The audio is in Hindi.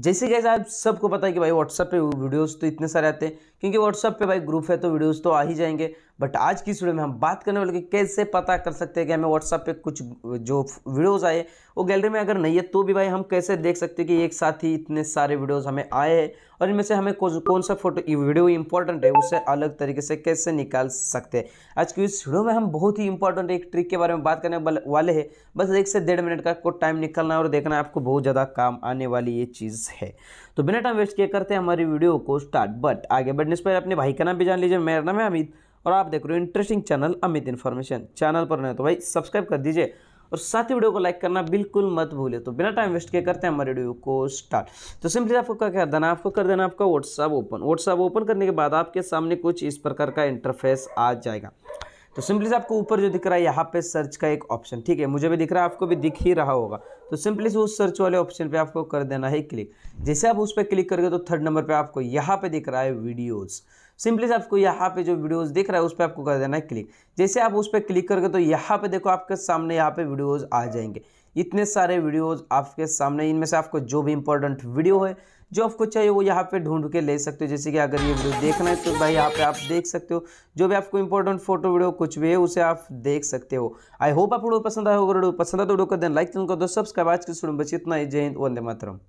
जैसे कैसे आप सबको पता है कि भाई व्हाट्सअप पे वीडियोस तो इतने सारे आते हैं क्योंकि व्हाट्सअप पे भाई ग्रुप है तो वीडियोस तो आ ही जाएंगे बट आज की वीडियो में हम बात करने वाले कि कैसे पता कर सकते हैं कि हमें व्हाट्सएप पे कुछ जो वीडियोज़ आए वो गैलरी में अगर नहीं है तो भी भाई हम कैसे देख सकते हैं कि एक साथ ही इतने सारे वीडियोज़ हमें आए हैं और इनमें से हमें कौन कौन सा फोटो वीडियो इंपॉर्टेंट है उसे अलग तरीके से कैसे निकाल सकते हैं आज की इस वीडियो में हम बहुत ही इंपॉर्टेंट एक ट्रिक के बारे में बात करने वाले हैं बस एक से डेढ़ मिनट का आपको टाइम निकालना और देखना आपको बहुत ज़्यादा काम आने वाली ये चीज़ है तो बिना टाइम वेस्ट किए करते हैं हमारी वीडियो को स्टार्ट बट आगे बढ़ने से पहले अपने भाई का नाम भी जान लीजिए मेरा नाम है अमित और आप देख रहे हो interesting channel Amit information channel पर नहीं तो भाई सब्सक्राइब कर दीजिए और साथ ही वीडियो को लाइक करना बिल्कुल मत भूले तो बिना टाइम वेस्ट किए करते हैं हमारे वीडियो को स्टार्ट तो सिंपली आपको क्या कर देना आपको कर देना आपका व्हाट्सअप ओपन व्हाट्सअप ओपन करने के बाद आपके सामने कुछ इस प्रकार का इंटरफेस आ जाएगा तो सिंपली से आपको ऊपर जो दिख रहा है यहाँ पे सर्च का एक ऑप्शन ठीक है मुझे भी दिख रहा है आपको भी दिख ही रहा होगा तो सिंपली से उस सर्च वाले ऑप्शन पे आपको कर देना है क्लिक जैसे आप उस पर क्लिक करोगे तो थर्ड नंबर पे आपको यहाँ पे दिख रहा है वीडियोस सिंपली से आपको यहाँ पे जो वीडियोस देख रहा है उस पर आपको कर देना है क्लिक जैसे आप उस पर क्लिक करके तो यहाँ पे देखो आपके सामने यहाँ पे वीडियोस आ जाएंगे इतने सारे वीडियोस आपके सामने इनमें से आपको जो भी इंपॉर्टेंट वीडियो है जो आपको चाहिए वो यहाँ पे ढूंढ के ले सकते हो जैसे कि अगर ये वीडियो देखना है तो भाई यहाँ पे आप देख सकते हो जो भी आपको इंपॉर्टेंट फोटो वीडियो कुछ भी है उसे आप देख सकते हो आई होप आप वीडियो पसंद आया होगा वीडियो पसंद आया तो वीडियो कर देना लाइक कर दो सब्सक्राइब आज के स्टूडेंट बच्चे इतना ही जय हिंद वंदे मातरम